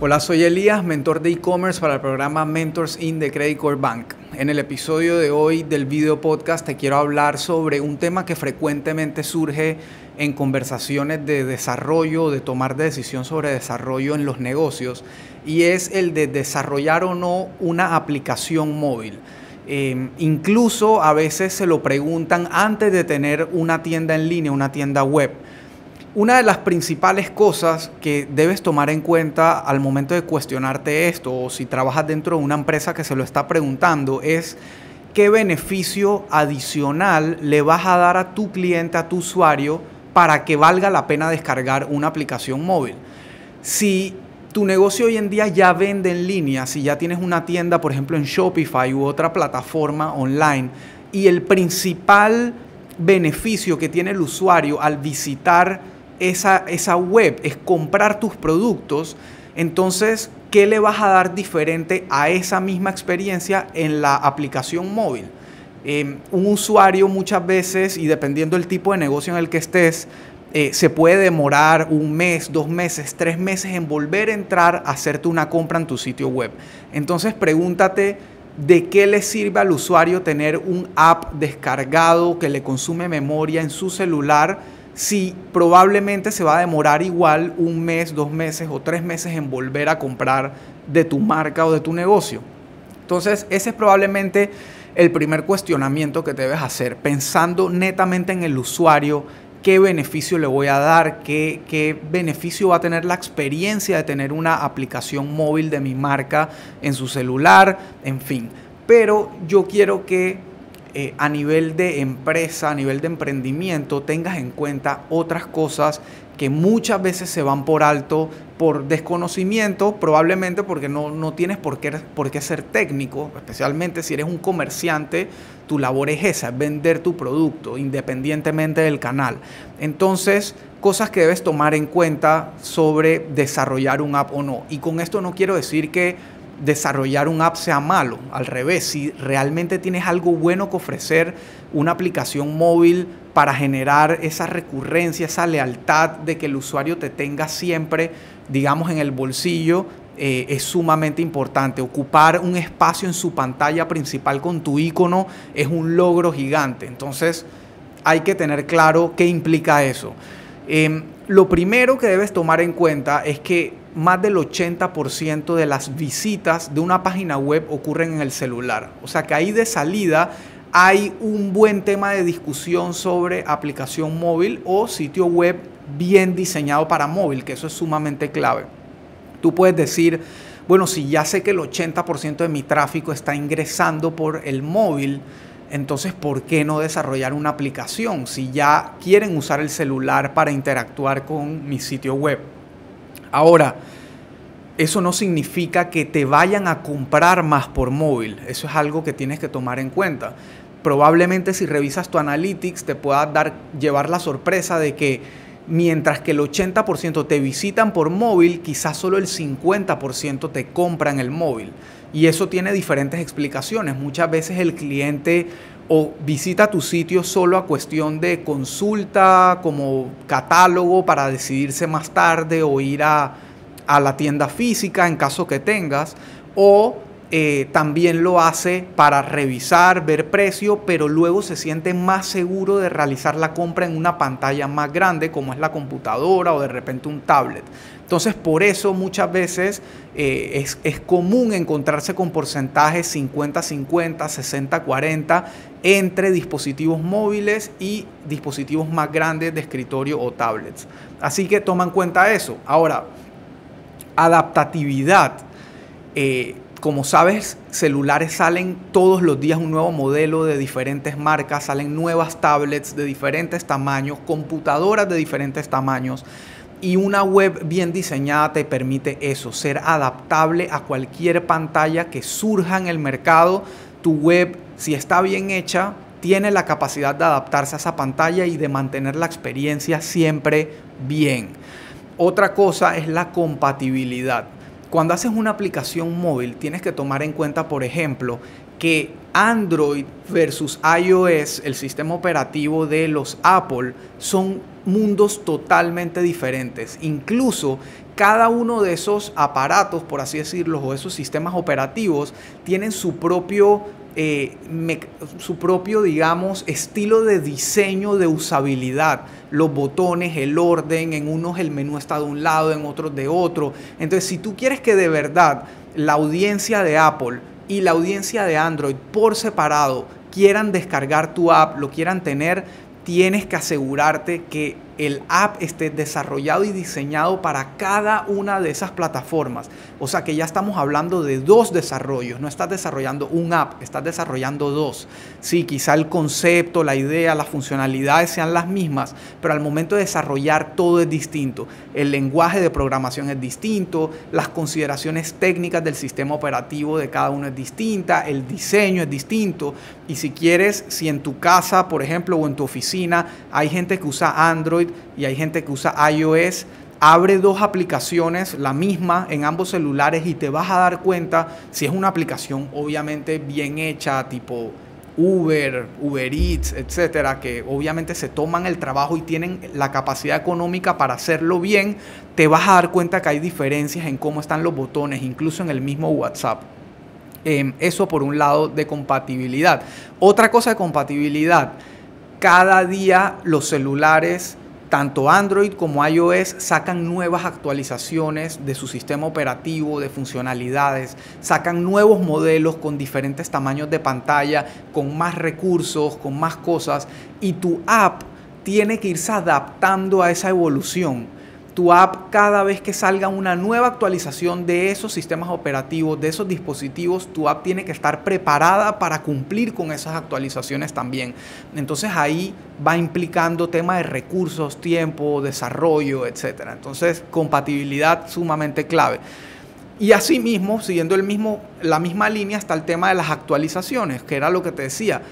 Hola, soy Elías, mentor de e-commerce para el programa Mentors in the Credit Core Bank. En el episodio de hoy del video podcast te quiero hablar sobre un tema que frecuentemente surge en conversaciones de desarrollo, de tomar decisión sobre desarrollo en los negocios, y es el de desarrollar o no una aplicación móvil. Em, incluso a veces se lo preguntan antes de tener una tienda en línea, una tienda web. Una de las principales cosas que debes tomar en cuenta al momento de cuestionarte esto o si trabajas dentro de una empresa que se lo está preguntando es qué beneficio adicional le vas a dar a tu cliente, a tu usuario, para que valga la pena descargar una aplicación móvil. Si tu negocio hoy en día ya vende en línea, si ya tienes una tienda, por ejemplo, en Shopify u otra plataforma online, y el principal beneficio que tiene el usuario al visitar esa, esa web, es comprar tus productos, entonces, ¿qué le vas a dar diferente a esa misma experiencia en la aplicación móvil? Em, un usuario muchas veces, y dependiendo del tipo de negocio en el que estés, eh, se puede demorar un mes, dos meses, tres meses en volver a entrar a hacerte una compra en tu sitio web. Entonces pregúntate de qué le sirve al usuario tener un app descargado que le consume memoria en su celular si probablemente se va a demorar igual un mes, dos meses o tres meses en volver a comprar de tu marca o de tu negocio. Entonces, ese es probablemente el primer cuestionamiento que debes hacer, pensando netamente en el usuario, qué beneficio le voy a dar, qué, beneficio va a tener la experiencia de tener una aplicación móvil de mi marca en su celular, en fin. Pero yo quiero que eh, a nivel de empresa, a nivel de emprendimiento, tengas en cuenta otras cosas que muchas veces se van por alto por desconocimiento, probablemente porque no, no tienes por qué, por qué ser técnico, especialmente si eres un comerciante, tu labor es esa, es vender tu producto independientemente del canal. Entonces, cosas que debes tomar en cuenta sobre desarrollar un app o no. Y con esto no quiero decir que desarrollar un app sea malo, al revés, si realmente tienes algo bueno que ofrecer, una aplicación móvil para generar esa recurrencia, esa lealtad de que el usuario te tenga siempre, digamos, en el bolsillo, eh, es sumamente importante. Ocupar un espacio en su pantalla principal con tu icono es un logro gigante. Entonces, hay que tener claro qué implica eso. Em, lo primero que debes tomar en cuenta es que más del 80% de las visitas de una página web ocurren en el celular. O sea que ahí de salida hay un buen tema de discusión sobre aplicación móvil o sitio web bien diseñado para móvil, que eso es sumamente clave. Tú puedes decir, bueno, si ya sé que el 80% de mi tráfico está ingresando por el móvil, entonces, ¿por qué no desarrollar una aplicación si ya quieren usar el celular para interactuar con mi sitio web? Ahora, eso no significa que te vayan a comprar más por móvil. Eso es algo que tienes que tomar en cuenta. Probablemente si revisas tu analytics te pueda dar, llevar la sorpresa de que mientras que el 80% te visitan por móvil, quizás solo el 50% te compran el móvil. Y eso tiene diferentes explicaciones. Muchas veces el cliente o visita tu sitio solo a cuestión de consulta, como catálogo para decidirse más tarde o ir a, la tienda física en caso que tengas, o eh, también lo hace para revisar, ver precio, pero luego se siente más seguro de realizar la compra en una pantalla más grande como es la computadora o de repente un tablet. Entonces, por eso muchas veces eh, es, común encontrarse con porcentajes 50-50, 60-40 entre dispositivos móviles y dispositivos más grandes de escritorio o tablets. Así que toman en cuenta eso. Ahora, adaptatividad. Eh, como sabes, celulares salen todos los días un nuevo modelo de diferentes marcas, salen nuevas tablets de diferentes tamaños, computadoras de diferentes tamaños. Y una web bien diseñada te permite eso, ser adaptable a cualquier pantalla que surja en el mercado. Tu web, si está bien hecha, tiene la capacidad de adaptarse a esa pantalla y de mantener la experiencia siempre bien. Otra cosa es la compatibilidad. Cuando haces una aplicación móvil, tienes que tomar en cuenta, por ejemplo, que Android versus iOS, el sistema operativo de los Apple, son mundos totalmente diferentes. Incluso cada uno de esos aparatos, por así decirlo, o esos sistemas operativos, tienen su propio, eh, su propio, digamos, estilo de diseño de usabilidad. Los botones, el orden, en unos el menú está de un lado, en otros de otro. Entonces, si tú quieres que de verdad la audiencia de Apple y la audiencia de Android por separado quieran descargar tu app, lo quieran tener, tienes que asegurarte que el app esté desarrollado y diseñado para cada una de esas plataformas. O sea que ya estamos hablando de dos desarrollos, no estás desarrollando un app, estás desarrollando dos. Sí, quizá el concepto, la idea, las funcionalidades sean las mismas, pero al momento de desarrollar todo es distinto. El lenguaje de programación es distinto, las consideraciones técnicas del sistema operativo de cada uno es distinta, el diseño es distinto y si quieres, si en tu casa, por ejemplo, o en tu oficina hay gente que usa Android, y hay gente que usa iOS, abre dos aplicaciones, la misma en ambos celulares y te vas a dar cuenta si es una aplicación obviamente bien hecha, tipo Uber, Uber Eats, etcétera, que obviamente se toman el trabajo y tienen la capacidad económica para hacerlo bien, te vas a dar cuenta que hay diferencias en cómo están los botones, incluso en el mismo WhatsApp. Em, eso por un lado de compatibilidad. Otra cosa de compatibilidad, cada día los celulares tanto Android como iOS sacan nuevas actualizaciones de su sistema operativo, de funcionalidades, sacan nuevos modelos con diferentes tamaños de pantalla, con más recursos, con más cosas, y tu app tiene que irse adaptando a esa evolución tu app cada vez que salga una nueva actualización de esos sistemas operativos, de esos dispositivos, tu app tiene que estar preparada para cumplir con esas actualizaciones también. Entonces ahí va implicando temas de recursos, tiempo, desarrollo, etc. Entonces compatibilidad sumamente clave. Y asimismo, siguiendo el mismo, la misma línea, está el tema de las actualizaciones, que era lo que te decía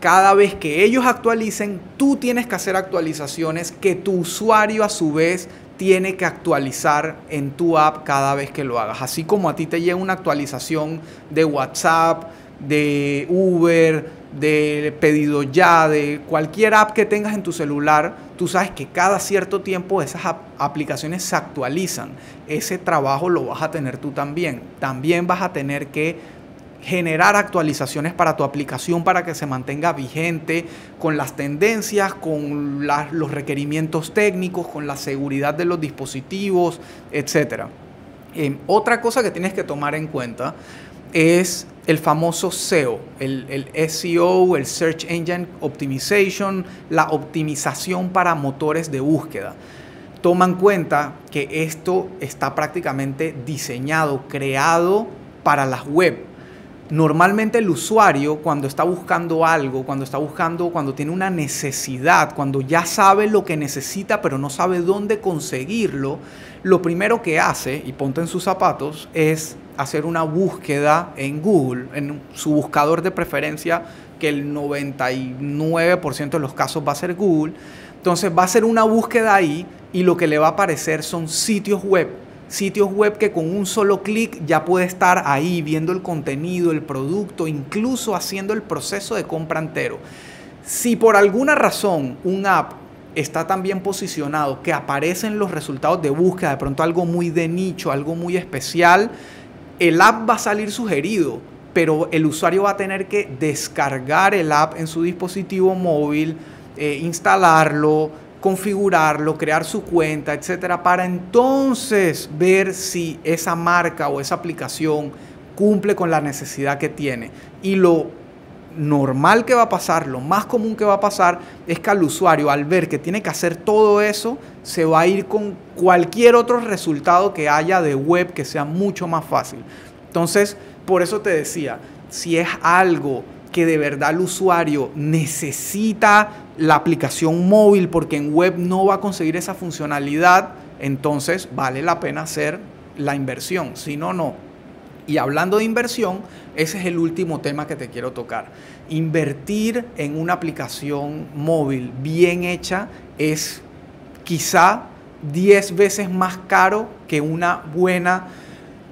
cada vez que ellos actualicen, tú tienes que hacer actualizaciones que tu usuario a su vez tiene que actualizar en tu app cada vez que lo hagas. Así como a ti te llega una actualización de WhatsApp, de Uber, de pedido ya, de cualquier app que tengas en tu celular, tú sabes que cada cierto tiempo esas aplicaciones se actualizan. Ese trabajo lo vas a tener tú también. También vas a tener que generar actualizaciones para tu aplicación para que se mantenga vigente con las tendencias, con los requerimientos técnicos, con la seguridad de los dispositivos, etcétera. Em, otra cosa que tienes que tomar en cuenta es el famoso SEO, el, el, SEO, el Search Engine Optimization, la optimización para motores de búsqueda. Toma en cuenta que esto está prácticamente diseñado, creado para las web, Normalmente el usuario cuando está buscando algo, cuando está buscando, cuando tiene una necesidad, cuando ya sabe lo que necesita pero no sabe dónde conseguirlo, lo primero que hace, y ponte en sus zapatos, es hacer una búsqueda en Google, en su buscador de preferencia, que el 99% de los casos va a ser Google. Entonces va a hacer una búsqueda ahí y lo que le va a aparecer son sitios web sitios web que con un solo clic ya puede estar ahí viendo el contenido, el producto, incluso haciendo el proceso de compra entero. Si por alguna razón un app está tan bien posicionado que aparecen los resultados de búsqueda, de pronto algo muy de nicho, algo muy especial, el app va a salir sugerido, pero el usuario va a tener que descargar el app en su dispositivo móvil, eh, instalarlo, configurarlo, crear su cuenta, etcétera, para entonces ver si esa marca o esa aplicación cumple con la necesidad que tiene. Y lo normal que va a pasar, lo más común que va a pasar, es que al usuario, al ver que tiene que hacer todo eso, se va a ir con cualquier otro resultado que haya de web que sea mucho más fácil. Entonces, por eso te decía, si es algo que de verdad el usuario necesita la aplicación móvil porque en web no va a conseguir esa funcionalidad, entonces vale la pena hacer la inversión, si no, no. Y hablando de inversión, ese es el último tema que te quiero tocar. Invertir en una aplicación móvil bien hecha es quizá 10 veces más caro que una buena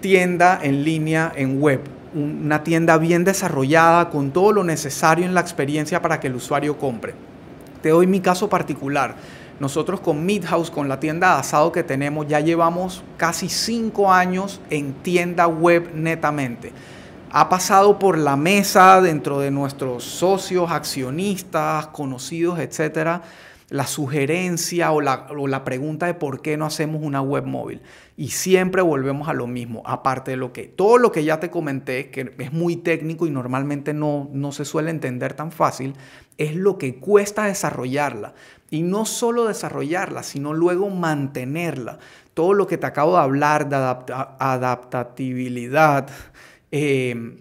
tienda en línea en web una tienda bien desarrollada, con todo lo necesario en la experiencia para que el usuario compre. Te doy mi caso particular. Nosotros con Midhouse con la tienda de asado que tenemos, ya llevamos casi cinco años en tienda web netamente. Ha pasado por la mesa dentro de nuestros socios, accionistas, conocidos, etcétera la sugerencia o la, pregunta de por qué no hacemos una web móvil. Y siempre volvemos a lo mismo, aparte de lo que todo lo que ya te comenté, que es muy técnico y normalmente no, no se suele entender tan fácil, es lo que cuesta desarrollarla. Y no solo desarrollarla, sino luego mantenerla. Todo lo que te acabo de hablar de adaptabilidad, eh,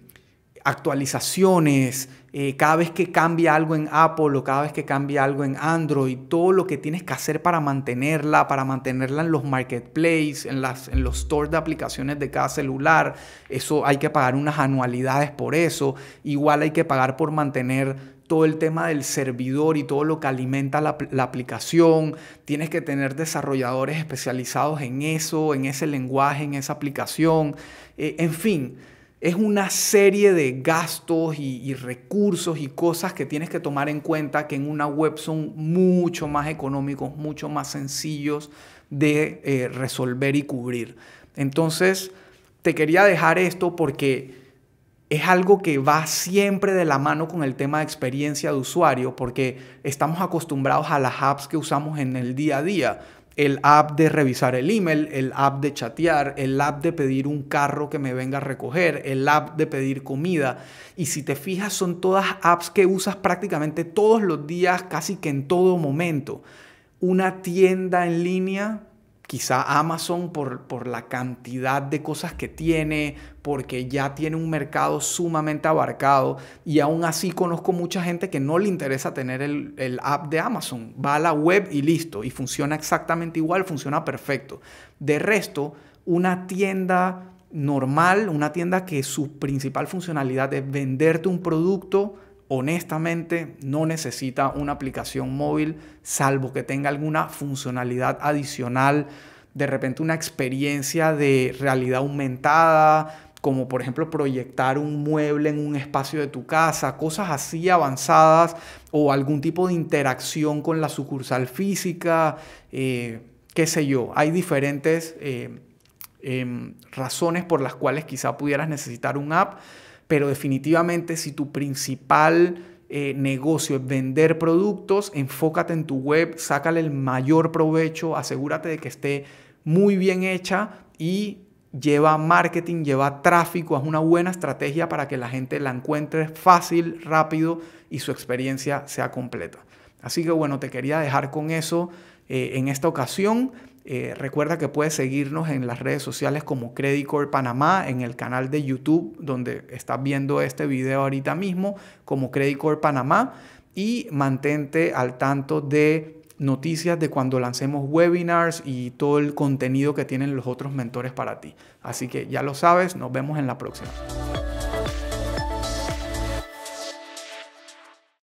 actualizaciones, eh, cada vez que cambia algo en Apple o cada vez que cambia algo en Android, todo lo que tienes que hacer para mantenerla, para mantenerla en los marketplaces, en, en los stores de aplicaciones de cada celular, eso hay que pagar unas anualidades por eso, igual hay que pagar por mantener todo el tema del servidor y todo lo que alimenta la, aplicación. Tienes que tener desarrolladores especializados en eso, en ese lenguaje, en esa aplicación. Eh, en fin, es una serie de gastos y, recursos y cosas que tienes que tomar en cuenta que en una web son mucho más económicos, mucho más sencillos de eh, resolver y cubrir. Entonces, te quería dejar esto porque es algo que va siempre de la mano con el tema de experiencia de usuario, porque estamos acostumbrados a las apps que usamos en el día a día el app de revisar el email, el app de chatear, el app de pedir un carro que me venga a recoger, el app de pedir comida. Y si te fijas, son todas apps que usas prácticamente todos los días, casi que en todo momento. Una tienda en línea quizá Amazon por, la cantidad de cosas que tiene, porque ya tiene un mercado sumamente abarcado y aún así conozco mucha gente que no le interesa tener el, el, app de Amazon. Va a la web y listo, y funciona exactamente igual, funciona perfecto. De resto, una tienda normal, una tienda que su principal funcionalidad es venderte un producto honestamente no necesita una aplicación móvil, salvo que tenga alguna funcionalidad adicional, de repente una experiencia de realidad aumentada, como por ejemplo proyectar un mueble en un espacio de tu casa, cosas así avanzadas o algún tipo de interacción con la sucursal física, eh, qué sé yo, hay diferentes eh, em, razones por las cuales quizá pudieras necesitar un app pero definitivamente si tu principal eh, negocio es vender productos, enfócate en tu web, sácale el mayor provecho, asegúrate de que esté muy bien hecha y lleva marketing, lleva tráfico, es una buena estrategia para que la gente la encuentre fácil, rápido y su experiencia sea completa. Así que bueno, te quería dejar con eso eh, en esta ocasión. Eh, recuerda que puedes seguirnos en las redes sociales como Core Panamá, en el canal de YouTube donde estás viendo este video ahorita mismo, como Core Panamá, y mantente al tanto de noticias de cuando lancemos webinars y todo el contenido que tienen los otros mentores para ti. Así que ya lo sabes, nos vemos en la próxima.